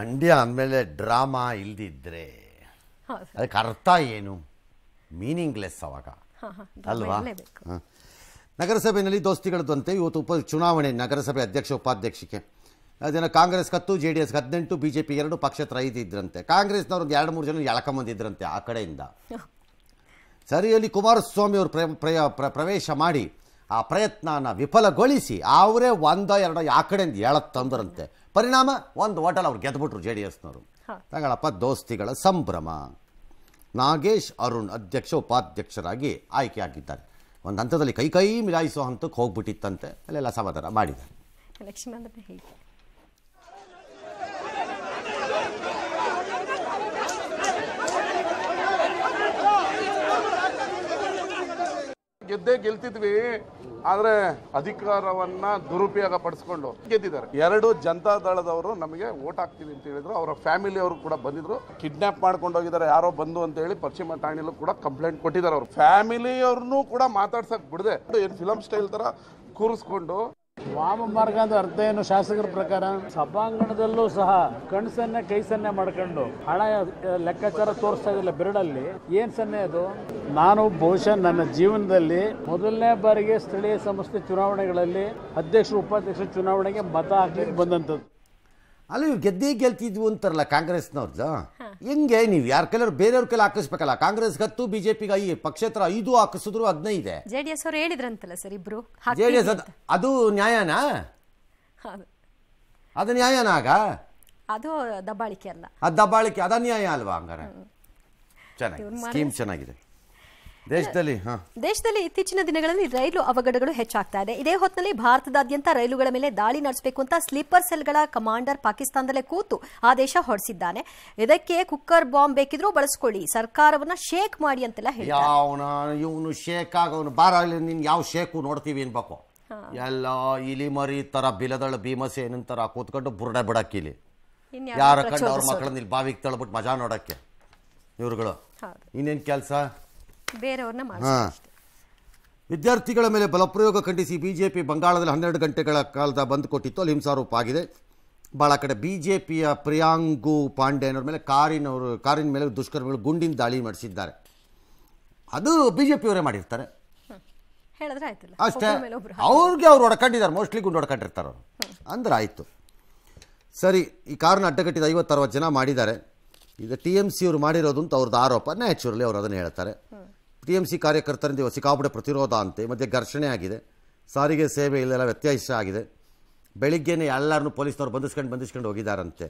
ಮಂಡ್ಯ ಅಂದಮೇಲೆ ಡ್ರಾಮಾ ಇಲ್ದಿದ್ರೆ ಅದಕ್ಕೆ ಅರ್ಥ ಏನು ಮೀನಿಂಗ್ಲೆಸ್ ಅವಾಗ ಅಲ್ವಾ ನಗರಸಭೆಯಲ್ಲಿ ದೋಸ್ತಿಗಳದಂತೆ ಇವತ್ತು ಉಪ ಚುನಾವಣೆ ನಗರಸಭೆ ಅಧ್ಯಕ್ಷ ಉಪಾಧ್ಯಕ್ಷಕ್ಕೆ ಅದೇನ ಕಾಂಗ್ರೆಸ್ ಹತ್ತು ಜೆ ಡಿ ಎಸ್ ಹದಿನೆಂಟು ಬಿ ಜೆ ಪಿ ಎರಡು ಪಕ್ಷತ್ರ ಐದು ಇದ್ರಂತೆ ಕಾಂಗ್ರೆಸ್ನವ್ರು ಒಂದು ಎರಡು ಮೂರು ಜನ ಎಳ್ಕೊಂಬಂದಿದ್ರಂತೆ ಆ ಕಡೆಯಿಂದ ಸರಿಯಲ್ಲಿ ಕುಮಾರಸ್ವಾಮಿ ಅವರು ಪ್ರ ಪ್ರವೇಶ ಮಾಡಿ ಆ ಪ್ರಯತ್ನನ ವಿಫಲಗೊಳಿಸಿ ಅವರೇ ಒಂದ ಎರಡೋ ಆ ಕಡೆಯಿಂದ ಎಳತ್ತಂದ್ರಂತೆ ಪರಿಣಾಮ ಒಂದು ಹೋಟೆಲ್ ಅವ್ರು ಗೆದ್ದುಬಿಟ್ರು ಜೆ ಡಿ ಎಸ್ನವರು ತಂಗಳಪ್ಪ ದೋಸ್ತಿಗಳ ಸಂಭ್ರಮ ನಾಗೇಶ್ ಅರುಣ್ ಅಧ್ಯಕ್ಷ ಉಪಾಧ್ಯಕ್ಷರಾಗಿ ಆಯ್ಕೆಯಾಗಿದ್ದಾರೆ ಒಂದು ಹಂತದಲ್ಲಿ ಕೈ ಕೈ ಮಿಲಾಯಿಸೋ ಹಂತಕ್ಕೆ ಹೋಗ್ಬಿಟ್ಟಿತ್ತಂತೆ ಅಲ್ಲೆಲ್ಲ ಸಮಾಧಾನ ಮಾಡಿದ್ದಾರೆ ಗೆದ್ದೇ ಗೆಲ್ತಿದ್ವಿ ಆದ್ರೆ ಅಧಿಕಾರವನ್ನ ದುರುಪಯೋಗ ಪಡಿಸ್ಕೊಂಡು ಗೆದ್ದಿದ್ದಾರೆ ಎರಡು ಜನತಾ ದಳದವರು ನಮಗೆ ಓಟ್ ಹಾಕ್ತೀವಿ ಅಂತ ಹೇಳಿದ್ರು ಅವರ ಫ್ಯಾಮಿಲಿ ಅವರು ಕೂಡ ಬಂದಿದ್ರು ಕಿಡ್ನಾಪ್ ಮಾಡ್ಕೊಂಡು ಯಾರೋ ಬಂದು ಅಂತ ಹೇಳಿ ಪಶ್ಚಿಮ ಠಾಣೆಯಲ್ಲೂ ಕೂಡ ಕಂಪ್ಲೇಂಟ್ ಕೊಟ್ಟಿದ್ದಾರೆ ಅವರು ಫ್ಯಾಮಿಲಿಯವ್ರನ್ನೂ ಕೂಡ ಮಾತಾಡ್ಸಕ್ ಬಿಡದೆ ಏನು ಫಿಲಮ್ ಸ್ಟೈಲ್ ತರ ಕೂರಿಸ್ಕೊಂಡು ವಾಮ ಮಾರ್ಗ ಅರ್ಥ ಏನು ಶಾಸಕರ ಪ್ರಕಾರ ಸಭಾಂಗಣದಲ್ಲೂ ಸಹ ಕಣ್ಸನ್ನೆ ಕೈ ಸನ್ನೆ ಮಾಡ್ಕೊಂಡು ಹಣ ಲೆಕ್ಕಾಚಾರ ತೋರಿಸ್ತಾ ಇದಿಲ್ಲ ಬಿರಡಲ್ಲಿ ಏನ್ ಸನ್ನೆ ಅದು ನಾನು ಬಹುಶಃ ನನ್ನ ಜೀವನದಲ್ಲಿ ಮೊದಲನೇ ಬಾರಿಗೆ ಸ್ಥಳೀಯ ಸಂಸ್ಥೆ ಚುನಾವಣೆಗಳಲ್ಲಿ ಅಧ್ಯಕ್ಷರು ಉಪಾಧ್ಯಕ್ಷ ಚುನಾವಣೆಗೆ ಮತ ಹಾಕಲಿಕ್ಕೆ ಬಂದಂತದ್ದು ಅಲ್ಲ ಇವ್ರು ಗೆದ್ದೇ ಗೆಲ್ತಿದ್ವು ಅಂತಾರಲ್ಲ ಕಾಂಗ್ರೆಸ್ನವ್ರದ್ದು ಹೆಂಗೆ ನೀವು ಯಾರ ಕೈಲವ್ರು ಬೇರೆಯವ್ರ ಕೈಲಿ ಹಾಕಿಸ್ಬೇಕಲ್ಲ ಕಾಂಗ್ರೆಸ್ ಹತ್ತು ಬಿಜೆಪಿಗೆ ಐ ಪಕ್ಷೇತರ ಐದು ಹಾಕಿಸಿದ್ರು ಹದಿನೈದೆ ಜೆಡಿಎಸ್ ಅವರು ಹೇಳಿದ್ರಂತಲ್ಲ ಸರ್ ಇಬ್ರು ಜೆಡಿಎಸ್ ಅದು ನ್ಯಾಯನಾ ಅದು ನ್ಯಾಯನ ಆಗ ಅದು ದಬ್ಬಾಳಿಕೆ ಅಲ್ಲ ಅದು ದಬ್ಬಾಳಿಕೆ ಅದ ನ್ಯಾಯ ಅಲ್ವಾ ಹಂಗಾರ ಚೆನ್ನಾಗಿ ಸ್ಕೀಮ್ ಚೆನ್ನಾಗಿದೆ ದೇಶದಲ್ಲಿ ದೇಶದಲ್ಲಿ ಇತ್ತೀಚಿನ ದಿನಗಳಲ್ಲಿ ರೈಲು ಅವಘಡಗಳು ಹೆಚ್ಚಾಗ್ತಾ ಇದೆ ಇದೇ ಹೊತ್ತಿನಲ್ಲಿ ಭಾರತದಾದ್ಯಂತ ರೈಲುಗಳ ಮೇಲೆ ದಾಳಿ ನಡೆಸಬೇಕು ಅಂತ ಸ್ಲೀಪರ್ ಸೆಲ್ಗಳ ಕಮಾಂಡರ್ ಪಾಕಿಸ್ತಾನದಲ್ಲೇ ಕೂತು ಆದೇಶ ಹೊರಡಿಸಿದ್ದಾನೆ ಇದಕ್ಕೆ ಕುಕ್ಕರ್ ಬಾಂಬ್ ಬೇಕಿದ್ರು ಬಳಸ್ಕೊಳ್ಳಿ ಸರ್ಕಾರವನ್ನ ಶೇಕ್ ಮಾಡಿ ಅಂತೆಲ್ಲ ಇವನು ಶೇಕ್ ಆಗವನು ಬಾರ ನಿನ್ ಯಾವ ಶೇಕು ನೋಡ್ತೀವಿ ಅನ್ಬೇಕು ಎಲ್ಲ ಇಲಿ ತರ ಬಿಲದಳ ಭೀಮಸೇನ ತರ ಕೂತ್ಕೊಂಡು ಬುರುಡ ಬಿಡಕ್ಕಿಲಿ ಯಾರ ಕಂಡು ಅವ್ರ ಮಕ್ಕಳನ್ನ ಇಲ್ಲಿ ಬಾವಿಗೆ ತಳ್ಬಿಟ್ಟು ಮಜಾ ನೋಡಕ್ಕೆ ಇವ್ರುಗಳು ಇನ್ನೇನ್ ಕೆಲಸ ಬೇರೆಯವ್ರನ್ನ ವಿದ್ಯಾರ್ಥಿಗಳ ಮೇಲೆ ಬಲಪ್ರಯೋಗ ಖಂಡಿಸಿ ಬಿಜೆಪಿ ಬಂಗಾಳದಲ್ಲಿ ಹನ್ನೆರಡು ಗಂಟೆಗಳ ಕಾಲದ ಬಂದ್ ಕೊಟ್ಟಿತ್ತು ಅಲ್ಲಿ ಹಿಂಸಾರೂಪ ಆಗಿದೆ ಭಾಳ ಕಡೆ ಬಿ ಜೆ ಪಿಯ ಪ್ರಿಯಾಂಗು ಪಾಂಡೆ ಅನ್ನೋರ ಮೇಲೆ ಕಾರಿನವರು ಕಾರಿನ ಮೇಲೆ ದುಷ್ಕರ್ಮಿಗಳು ಗುಂಡಿನ ದಾಳಿ ನಡೆಸಿದ್ದಾರೆ ಅದು ಬಿ ಜೆ ಪಿಯವರೇ ಮಾಡಿರ್ತಾರೆ ಅಷ್ಟೇ ಅವ್ರಿಗೆ ಅವ್ರು ಹೊಡ್ಕೊಂಡಿದ್ದಾರೆ ಮೋಸ್ಟ್ಲಿ ಗುಂಡು ಹೊಡ್ಕೊಂಡಿರ್ತಾರೆ ಅವರು ಅಂದ್ರೆ ಆಯಿತು ಸರಿ ಈ ಕಾರನ್ನ ಅಡ್ಡಗಟ್ಟಿದ ಐವತ್ತರವತ್ತು ಜನ ಮಾಡಿದ್ದಾರೆ ಈಗ ಟಿ ಎಮ್ ಸಿ ಅವರು ಮಾಡಿರೋದು ಅಂತ ಅವ್ರದ್ದು ಆರೋಪ ನ್ಯಾಚುರಲಿ ಅವ್ರು ಅದನ್ನು ಹೇಳ್ತಾರೆ ಟಿ ಎಮ್ ಸಿ ಕಾರ್ಯಕರ್ತರಿಂದ ಸಿಕ್ಕಾಪಟ್ಟೆ ಪ್ರತಿರೋಧ ಅಂತೆ ಮತ್ತು ಘರ್ಷಣೆ ಆಗಿದೆ ಸಾರಿಗೆ ಸೇವೆ ಇಲ್ಲೆಲ್ಲ ವ್ಯತ್ಯಾಸ ಆಗಿದೆ ಬೆಳಿಗ್ಗೆನೇ ಎಲ್ಲರನ್ನು ಪೊಲೀಸ್ನವರು ಬಂಧಿಸ್ಕೊಂಡು ಬಂಧಿಸ್ಕೊಂಡು ಹೋಗಿದ್ದಾರಂತೆ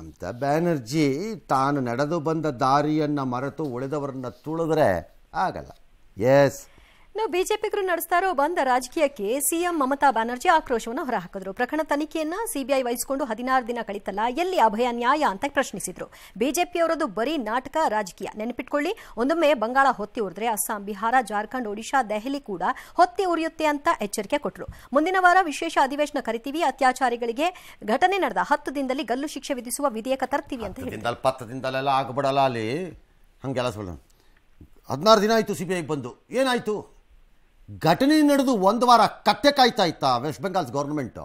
ಅಂತ ಬ್ಯಾನರ್ಜಿ ತಾನು ನಡೆದು ಬಂದ ದಾರಿಯನ್ನು ಮರೆತು ಉಳಿದವರನ್ನು ತುಳಿದ್ರೆ ಆಗಲ್ಲ ಎಸ್ ಇನ್ನು ಬಿಜೆಪಿಗರು ನಡೆಸ್ತಾ ಬಂದ ರಾಜಕೀಯಕ್ಕೆ ಸಿಎಂ ಮಮತಾ ಬ್ಯಾನರ್ಜಿ ಆಕ್ರೋಶವನ್ನು ಹೊರಹಾಕಿದ್ರು ಪ್ರಕರಣ ತನಿಖೆಯನ್ನ ಸಿಬಿಐ ವಹಿಸಿಕೊಂಡು ಹದಿನಾರು ದಿನ ಕಳಿತಲ್ಲ ಎಲ್ಲಿ ಅಭಯ ನ್ಯಾಯ ಅಂತ ಪ್ರಶ್ನಿಸಿದ್ರು ಬಿಜೆಪಿಯವರದು ಬರೀ ನಾಟಕ ರಾಜಕೀಯ ನೆನಪಿಟ್ಕೊಳ್ಳಿ ಒಂದೊಮ್ಮೆ ಬಂಗಾಳ ಹೊತ್ತಿ ಉರಿದ್ರೆ ಅಸ್ಸಾಂ ಬಿಹಾರ ಜಾರ್ಖಂಡ್ ಒಡಿಶಾ ದೆಹಲಿ ಕೂಡ ಹೊತ್ತಿ ಉರಿಯುತ್ತೆ ಅಂತ ಎಚ್ಚರಿಕೆ ಕೊಟ್ಟರು ಮುಂದಿನ ವಾರ ವಿಶೇಷ ಅಧಿವೇಶನ ಕರಿತೀವಿ ಅತ್ಯಾಚಾರಿಗಳಿಗೆ ಘಟನೆ ನಡೆದ ಹತ್ತು ದಿನದಲ್ಲಿ ಗಲ್ಲು ಶಿಕ್ಷೆ ವಿಧಿಸುವ ವಿಧೇಯಕ ತರ್ತೀವಿ ಅಂತ ಹೇಳಿ ಹದಿನಾರು ದಿನ ಆಯಿತು ಸಿ ಬಿ ಐ ಬಂದು ಏನಾಯಿತು ಘಟನೆ ನಡೆದು ಒಂದು ವಾರ ಕತ್ತೆ ಕಾಯ್ತಾ ಇತ್ತ ವೆಸ್ಟ್ ಬೆಂಗಾಲ್ ಗೌರ್ಮೆಂಟು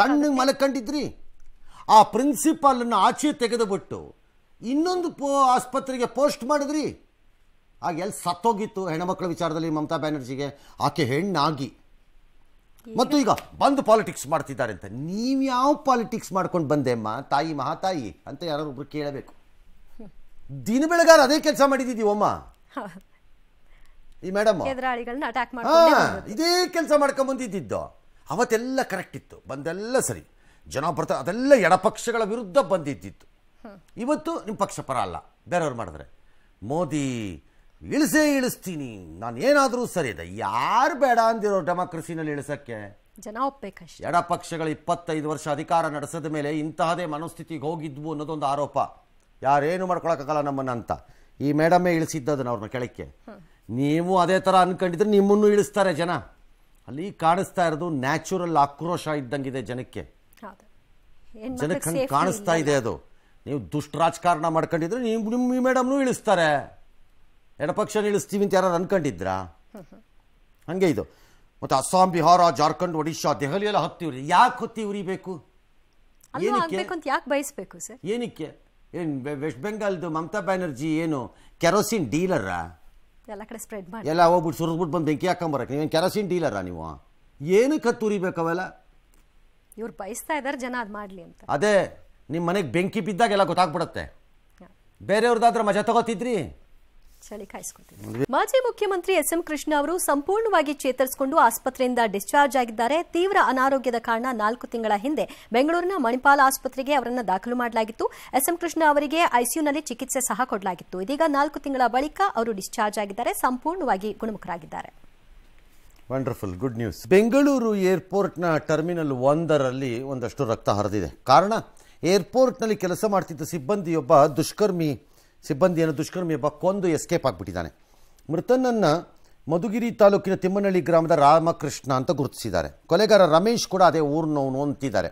ತಣ್ಣಗೆ ಮಲಕಂಡಿದ್ರಿ ಆ ಅನ್ನು ಆಚೆ ತೆಗೆದುಬಿಟ್ಟು ಇನ್ನೊಂದು ಆಸ್ಪತ್ರೆಗೆ ಪೋಸ್ಟ್ ಮಾಡಿದ್ರಿ ಆಗ ಎಲ್ಲಿ ಸತ್ತೋಗಿತ್ತು ಹೆಣ್ಮಕ್ಳ ವಿಚಾರದಲ್ಲಿ ಮಮತಾ ಬ್ಯಾನರ್ಜಿಗೆ ಆಕೆ ಹೆಣ್ಣಾಗಿ ಮತ್ತು ಈಗ ಬಂದು ಪಾಲಿಟಿಕ್ಸ್ ಮಾಡ್ತಿದ್ದಾರೆ ಅಂತ ನೀವು ಯಾವ ಪಾಲಿಟಿಕ್ಸ್ ಮಾಡ್ಕೊಂಡು ಬಂದೆಮ್ಮ ತಾಯಿ ಮಹಾತಾಯಿ ಅಂತ ಯಾರೊಬ್ರು ಕೇಳಬೇಕು ದಿನ ಬೆಳಗಾರ ಅದೇ ಕೆಲಸ ಮಾಡಿದ್ದೀವಮ್ಮ ಈ ಮೇಡಮ್ ಅಟ್ಯಾಕ್ ಇದೇ ಕೆಲಸ ಮಾಡ್ಕೊಂಡ್ ಬಂದಿದ್ದಿದ್ದು ಅವತ್ತೆಲ್ಲ ಕರೆಕ್ಟ್ ಇತ್ತು ಬಂದೆಲ್ಲ ಸರಿ ಜನ ಅದೆಲ್ಲ ಎಡಪಕ್ಷಗಳ ವಿರುದ್ಧ ಬಂದಿದ್ದಿತ್ತು ಇವತ್ತು ನಿಮ್ಮ ಪಕ್ಷ ಪರ ಅಲ್ಲ ಬೇರೆಯವ್ರು ಮಾಡಿದ್ರೆ ಮೋದಿ ಇಳಿಸೇ ಇಳಿಸ್ತೀನಿ ನಾನು ಏನಾದರೂ ಸರಿ ಇದೆ ಯಾರು ಬೇಡ ಅಂದಿರೋ ಡೆಮಾಕ್ರಸಿನಲ್ಲಿ ಇಳಿಸಕ್ಕೆ ಜನ ಒಪ್ಪಬೇಕಷ್ಟೇ ಎಡಪಕ್ಷಗಳು ಇಪ್ಪತ್ತೈದು ವರ್ಷ ಅಧಿಕಾರ ನಡೆಸದ ಮೇಲೆ ಇಂತಹದೇ ಮನಸ್ಥಿತಿಗೆ ಹೋಗಿದ್ವು ಅನ್ನೋದೊಂದು ಆರೋಪ ಯಾರೇನು ಮಾಡ್ಕೊಳಕ್ಕಾಗಲ್ಲ ನಮ್ಮನ್ನ ಅಂತ ಈ ಮೇಡಮೇ ಇಳಿಸಿದ್ದದನ್ನು ಅವ್ರನ್ನ ಕೆಳಕ್ಕೆ ನೀವು ಅದೇ ಥರ ಅನ್ಕೊಂಡಿದ್ರೆ ನಿಮ್ಮನ್ನು ಇಳಿಸ್ತಾರೆ ಜನ ಅಲ್ಲಿ ಕಾಣಿಸ್ತಾ ಇರೋದು ನ್ಯಾಚುರಲ್ ಆಕ್ರೋಶ ಇದ್ದಂಗಿದೆ ಜನಕ್ಕೆ ಜನಕ್ಕೆ ಹಂಗೆ ಕಾಣಿಸ್ತಾ ಇದೆ ಅದು ನೀವು ದುಷ್ಟ ರಾಜಕಾರಣ ಮಾಡ್ಕೊಂಡಿದ್ರೆ ನೀವು ನಿಮ್ಮ ಮೇಡಮ್ನು ಇಳಿಸ್ತಾರೆ ಎಡಪಕ್ಷನ ಇಳಿಸ್ತೀವಿ ಅಂತ ಯಾರು ಅನ್ಕೊಂಡಿದ್ರಾ ಹಂಗೆ ಇದು ಮತ್ತೆ ಅಸ್ಸಾಂ ಬಿಹಾರ ಜಾರ್ಖಂಡ್ ಒಡಿಶಾ ಎಲ್ಲ ಹತ್ತಿವ್ರಿ ಯಾಕೆ ಹೊತ್ತಿ ಉರಿಬೇಕು ಬಯಸಬೇಕು ಏನಕ್ಕೆ ಏನು ವೆಸ್ಟ್ ಬೆಂಗಾಲ್ದು ಮಮತಾ ಬ್ಯಾನರ್ಜಿ ಏನು ಕೆರೋಸಿನ್ ಡೀಲರ್ರಾ ಎಲ್ಲ ಕಡೆ ಸ್ಪ್ರೆಡ್ ಮಾಡಿ ಎಲ್ಲ ಹೋಗ್ಬಿಟ್ಟು ಸುರಿದ್ಬಿಟ್ಟು ಬಂದು ಬೆಂಕಿ ಹಾಕೊಂಬರಕ್ಕೆ ನೀವೇನು ಕೆರಸಿನ್ ಡೀಲರಾ ನೀವು ಏನು ತುರಿಬೇಕು ಅವೆಲ್ಲ ಇವ್ರು ಬಯಸ್ತಾ ಇದ್ದಾರೆ ಜನ ಅದು ಮಾಡಲಿ ಅಂತ ಅದೇ ನಿಮ್ಮ ಮನೆಗೆ ಬೆಂಕಿ ಬಿದ್ದಾಗ ಎಲ್ಲ ಗೊತ್ತಾಗ್ಬಿಡುತ್ತೆ ಬೇರೆಯವ್ರದ್ದಾದ್ರೆ ಮಜಾ ತಗೋತಿದ್ರಿ ಚಳಿ ಮಾಜಿ ಮುಖ್ಯಮಂತ್ರಿ ಎಸ್ ಎಂ ಕೃಷ್ಣ ಅವರು ಸಂಪೂರ್ಣವಾಗಿ ಚೇತರಿಸಿಕೊಂಡು ಆಸ್ಪತ್ರೆಯಿಂದ ಡಿಸ್ಚಾರ್ಜ್ ಆಗಿದ್ದಾರೆ ತೀವ್ರ ಅನಾರೋಗ್ಯದ ಕಾರಣ ನಾಲ್ಕು ತಿಂಗಳ ಹಿಂದೆ ಬೆಂಗಳೂರಿನ ಮಣಿಪಾಲ್ ಆಸ್ಪತ್ರೆಗೆ ಅವರನ್ನು ದಾಖಲು ಮಾಡಲಾಗಿತ್ತು ಎಸ್ ಎಂ ಕೃಷ್ಣ ಅವರಿಗೆ ಐಸಿಯುನಲ್ಲಿ ಚಿಕಿತ್ಸೆ ಸಹ ಕೊಡಲಾಗಿತ್ತು ಇದೀಗ ನಾಲ್ಕು ತಿಂಗಳ ಬಳಿಕ ಅವರು ಡಿಸ್ಚಾರ್ಜ್ ಆಗಿದ್ದಾರೆ ಸಂಪೂರ್ಣವಾಗಿ ಗುಣಮುಖರಾಗಿದ್ದಾರೆ ವಂಡರ್ಫುಲ್ ಗುಡ್ ನ್ಯೂಸ್ ಬೆಂಗಳೂರು ಏರ್ಪೋರ್ಟ್ನ ಟರ್ಮಿನಲ್ ಒಂದರಲ್ಲಿ ಒಂದಷ್ಟು ರಕ್ತ ಹರಿದಿದೆ ಕಾರಣ ಏರ್ಪೋರ್ಟ್ನಲ್ಲಿ ಕೆಲಸ ಮಾಡ್ತಿದ್ದ ಸಿಬ್ಬಂದಿಯೊಬ್ಬ ದುಷ್ಕರ್ಮಿ ಸಿಬ್ಬಂದಿಯನ್ನು ದುಷ್ಕರ್ಮಿ ಒಬ್ಬ ಕೊಂದು ಎಸ್ಕೇಪ್ ಆಗಿಬಿಟ್ಟಿದ್ದಾನೆ ಮೃತನನ್ನು ಮಧುಗಿರಿ ತಾಲೂಕಿನ ತಿಮ್ಮನಹಳ್ಳಿ ಗ್ರಾಮದ ರಾಮಕೃಷ್ಣ ಅಂತ ಗುರುತಿಸಿದ್ದಾರೆ ಕೊಲೆಗಾರ ರಮೇಶ್ ಕೂಡ ಅದೇ ಊರಿನವನು ಅಂತಿದ್ದಾರೆ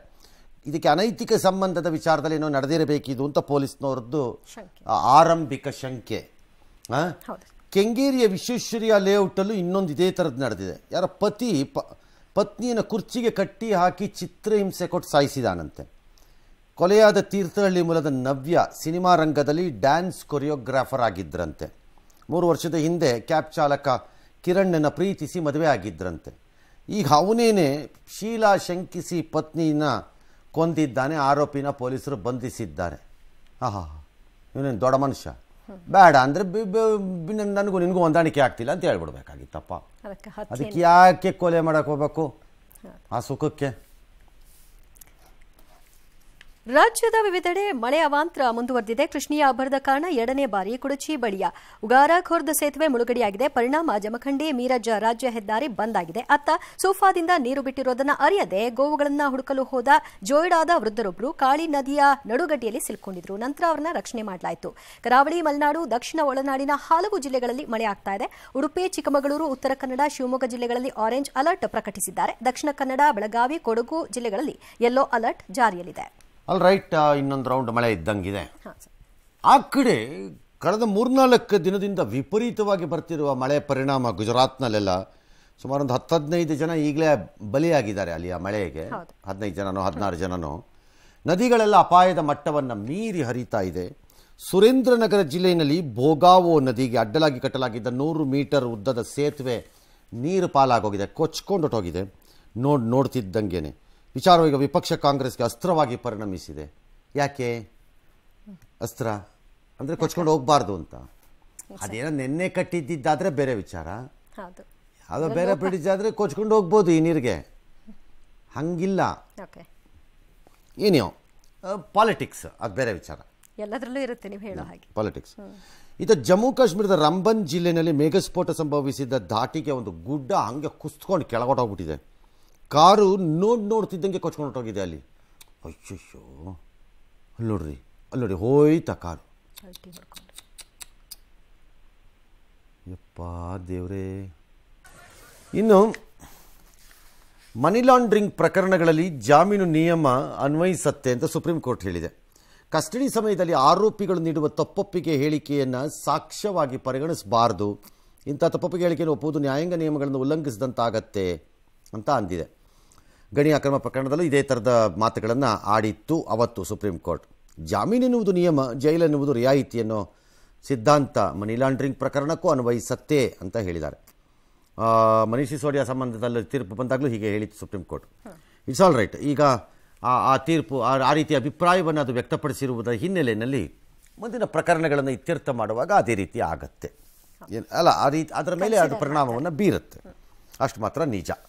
ಇದಕ್ಕೆ ಅನೈತಿಕ ಸಂಬಂಧದ ವಿಚಾರದಲ್ಲಿ ಏನೋ ನಡೆದಿರಬೇಕಿದು ಅಂತ ಪೊಲೀಸ್ನವ್ರದ್ದು ಆರಂಭಿಕ ಶಂಕೆ ಕೆಂಗೇರಿಯ ವಿಶ್ವೇಶ್ವರ್ಯ ಲೇಔಟಲ್ಲೂ ಇನ್ನೊಂದು ಇದೇ ಥರದ್ದು ನಡೆದಿದೆ ಯಾರ ಪತಿ ಪತ್ನಿಯನ್ನು ಕುರ್ಚಿಗೆ ಕಟ್ಟಿ ಹಾಕಿ ಚಿತ್ರಹಿಂಸೆ ಕೊಟ್ಟು ಸಾಯಿಸಿದಾನಂತೆ ಕೊಲೆಯಾದ ತೀರ್ಥಹಳ್ಳಿ ಮೂಲದ ನವ್ಯ ಸಿನಿಮಾ ರಂಗದಲ್ಲಿ ಡ್ಯಾನ್ಸ್ ಕೊರಿಯೋಗ್ರಾಫರ್ ಆಗಿದ್ದರಂತೆ ಮೂರು ವರ್ಷದ ಹಿಂದೆ ಕ್ಯಾಬ್ ಚಾಲಕ ಕಿರಣ್ಣನ ಪ್ರೀತಿಸಿ ಮದುವೆ ಆಗಿದ್ದರಂತೆ ಈಗ ಅವನೇನೆ ಶೀಲಾ ಶಂಕಿಸಿ ಪತ್ನಿನ ಕೊಂದಿದ್ದಾನೆ ಆರೋಪಿನ ಪೊಲೀಸರು ಬಂಧಿಸಿದ್ದಾರೆ ಹಾಂ ಇವನೇನು ದೊಡ್ಡ ಮನುಷ್ಯ ಬೇಡ ಅಂದರೆ ನನಗೂ ನಿನಗೂ ಹೊಂದಾಣಿಕೆ ಆಗ್ತಿಲ್ಲ ಅಂತ ಹೇಳ್ಬಿಡ್ಬೇಕಾಗಿತ್ತಪ್ಪ ಅದಕ್ಕೆ ಯಾಕೆ ಕೊಲೆ ಮಾಡೋಕೆ ಹೋಗ್ಬೇಕು ಆ ಸುಖಕ್ಕೆ ರಾಜ್ಯದ ವಿವಿಧೆಡೆ ಮಳೆ ಅವಾಂತರ ಮುಂದುವರೆದಿದೆ ಕೃಷ್ಣಿಯ ಅಬ್ಬರದ ಕಾರಣ ಎರಡನೇ ಬಾರಿ ಕುಡಚಿ ಬಳಿಯ ಉಗಾರ ಖುರ್ದ್ ಸೇತುವೆ ಮುಳುಗಡೆಯಾಗಿದೆ ಪರಿಣಾಮ ಜಮಖಂಡಿ ಮೀರಜ್ ರಾಜ್ಯ ಹೆದ್ದಾರಿ ಬಂದ್ ಆಗಿದೆ ಅತ್ತ ಸೋಫಾದಿಂದ ನೀರು ಬಿಟ್ಟಿರುವುದನ್ನು ಅರಿಯದೆ ಗೋವುಗಳನ್ನು ಹುಡುಕಲು ಹೋದ ಜೋಯ್ಡಾದ ವೃದ್ಧರೊಬ್ಬರು ಕಾಳಿ ನದಿಯ ನಡುಗಡ್ಡಿಯಲ್ಲಿ ಸಿಲುಕೊಂಡಿದ್ರು ನಂತರ ಅವರನ್ನು ರಕ್ಷಣೆ ಮಾಡಲಾಯಿತು ಕರಾವಳಿ ಮಲೆನಾಡು ದಕ್ಷಿಣ ಒಳನಾಡಿನ ಹಲವು ಜಿಲ್ಲೆಗಳಲ್ಲಿ ಮಳೆ ಆಗ್ತಾ ಇದೆ ಉಡುಪಿ ಚಿಕ್ಕಮಗಳೂರು ಉತ್ತರ ಕನ್ನಡ ಶಿವಮೊಗ್ಗ ಜಿಲ್ಲೆಗಳಲ್ಲಿ ಆರೆಂಜ್ ಅಲರ್ಟ್ ಪ್ರಕಟಿಸಿದ್ದಾರೆ ದಕ್ಷಿಣ ಕನ್ನಡ ಬೆಳಗಾವಿ ಕೊಡಗು ಜಿಲ್ಲೆಗಳಲ್ಲಿ ಯೆಲ್ಲೋ ಅಲರ್ಟ್ ಜಾರಿಯಲ್ಲಿದೆ ಅಲ್ಲಿ ರೈಟ್ ಇನ್ನೊಂದು ರೌಂಡ್ ಮಳೆ ಇದ್ದಂಗಿದೆ ಆ ಕಡೆ ಕಳೆದ ಮೂರ್ನಾಲ್ಕು ದಿನದಿಂದ ವಿಪರೀತವಾಗಿ ಬರ್ತಿರುವ ಮಳೆ ಪರಿಣಾಮ ಗುಜರಾತ್ನಲ್ಲೆಲ್ಲ ಸುಮಾರು ಒಂದು ಹತ್ತು ಹದಿನೈದು ಜನ ಈಗಲೇ ಬಲಿಯಾಗಿದ್ದಾರೆ ಅಲ್ಲಿ ಆ ಮಳೆಗೆ ಹದಿನೈದು ಜನನೋ ಹದಿನಾರು ಜನನೋ ನದಿಗಳೆಲ್ಲ ಅಪಾಯದ ಮಟ್ಟವನ್ನು ಮೀರಿ ಹರಿತಾ ಇದೆ ಸುರೇಂದ್ರನಗರ ಜಿಲ್ಲೆಯಲ್ಲಿ ಭೋಗಾವೋ ನದಿಗೆ ಅಡ್ಡಲಾಗಿ ಕಟ್ಟಲಾಗಿದ್ದ ನೂರು ಮೀಟರ್ ಉದ್ದದ ಸೇತುವೆ ನೀರು ಪಾಲಾಗೋಗಿದೆ ಕೊಚ್ಕೊಂಡೊಟ್ಟೋಗಿದೆ ನೋಡಿ ನೋಡ್ತಿದ್ದಂಗೆನೆ ವಿಚಾರವು ಈಗ ವಿಪಕ್ಷ ಕಾಂಗ್ರೆಸ್ಗೆ ಅಸ್ತ್ರವಾಗಿ ಪರಿಣಮಿಸಿದೆ ಯಾಕೆ ಅಸ್ತ್ರ ಅಂದರೆ ಕೊಚ್ಕೊಂಡು ಹೋಗಬಾರ್ದು ಅಂತ ಅದೇನೋ ನಿನ್ನೆ ಕಟ್ಟಿದ್ದಿದ್ದಾದರೆ ಬೇರೆ ವಿಚಾರ ಅದು ಬೇರೆ ಬ್ರಿಡ್ಜ್ ಆದರೆ ಕೊಚ್ಕೊಂಡು ಹೋಗ್ಬೋದು ಈ ನೀರಿಗೆ ಹಂಗಿಲ್ಲ ಏನೋ ಪಾಲಿಟಿಕ್ಸ್ ಅದು ಬೇರೆ ವಿಚಾರ ಎಲ್ಲದರಲ್ಲೂ ಇರುತ್ತೆ ನೀವು ಹೇಳೋ ಹಾಗೆ ಪಾಲಿಟಿಕ್ಸ್ ಇದು ಜಮ್ಮು ಕಾಶ್ಮೀರದ ರಂಬನ್ ಜಿಲ್ಲೆಯಲ್ಲಿ ಮೇಘಸ್ಫೋಟ ಸಂಭವಿಸಿದ್ದ ಧಾಟಿಗೆ ಒಂದು ಗುಡ್ಡ ಹಂಗೆ ಕುಸ್ತ್ಕೊಂಡು ಕೆಳಗೊಟ್ಟೋಗ್ಬಿಟ್ಟಿದೆ ಕಾರು ನೋಡಿ ನೋಡ್ತಿದ್ದಂಗೆ ಕೊಚ್ಕೊಂಡು ಹೊರಟೋಗಿದೆ ಅಲ್ಲಿ ಅಯ್ಯೋ ಅಲ್ಲಿ ನೋಡ್ರಿ ಅಲ್ಲಿ ನೋಡಿ ಹೋಯ್ತಾ ಕಾರು ಯಪ್ಪ ದೇವ್ರೇ ಇನ್ನು ಮನಿ ಲಾಂಡ್ರಿಂಗ್ ಪ್ರಕರಣಗಳಲ್ಲಿ ಜಾಮೀನು ನಿಯಮ ಅನ್ವಯಿಸತ್ತೆ ಅಂತ ಸುಪ್ರೀಂ ಕೋರ್ಟ್ ಹೇಳಿದೆ ಕಸ್ಟಡಿ ಸಮಯದಲ್ಲಿ ಆರೋಪಿಗಳು ನೀಡುವ ತಪ್ಪೊಪ್ಪಿಗೆ ಹೇಳಿಕೆಯನ್ನು ಸಾಕ್ಷ್ಯವಾಗಿ ಪರಿಗಣಿಸಬಾರದು ಇಂಥ ತಪ್ಪೊಪ್ಪಿಗೆ ಹೇಳಿಕೆಯನ್ನು ಒಪ್ಪುವುದು ನ್ಯಾಯಾಂಗ ನಿಯಮಗಳನ್ನು ಉಲ್ಲಂಘಿಸಿದಂತಾಗತ್ತೆ ಅಂತ ಅಂದಿದೆ ಗಣಿ ಅಕ್ರಮ ಪ್ರಕರಣದಲ್ಲೂ ಇದೇ ಥರದ ಮಾತುಗಳನ್ನು ಆಡಿತ್ತು ಅವತ್ತು ಸುಪ್ರೀಂ ಕೋರ್ಟ್ ಜಾಮೀನು ಎನ್ನುವುದು ನಿಯಮ ಜೈಲೆನ್ನುವುದು ರಿಯಾಯಿತಿ ಅನ್ನೋ ಸಿದ್ಧಾಂತ ಮನಿ ಲಾಂಡ್ರಿಂಗ್ ಪ್ರಕರಣಕ್ಕೂ ಅನ್ವಯಿಸತ್ತೆ ಅಂತ ಹೇಳಿದ್ದಾರೆ ಮನೀಷ್ ಸಿಸೋಡಿಯಾ ಸಂಬಂಧದಲ್ಲಿ ತೀರ್ಪು ಬಂದಾಗಲೂ ಹೀಗೆ ಹೇಳಿತ್ತು supreme court it's all right ಈಗ ಆ ತೀರ್ಪು ಆ ರೀತಿಯ ಅಭಿಪ್ರಾಯವನ್ನು ಅದು ವ್ಯಕ್ತಪಡಿಸಿರುವುದರ ಹಿನ್ನೆಲೆಯಲ್ಲಿ ಮುಂದಿನ ಪ್ರಕರಣಗಳನ್ನು ಇತ್ಯರ್ಥ ಮಾಡುವಾಗ ಅದೇ ರೀತಿ ಆಗತ್ತೆ ಅಲ್ಲ ಆ ರೀತಿ ಅದರ ಮೇಲೆ ಅದು ಪರಿಣಾಮವನ್ನು ಬೀರುತ್ತೆ ಅಷ್ಟು ಮಾತ್ರ ನಿಜ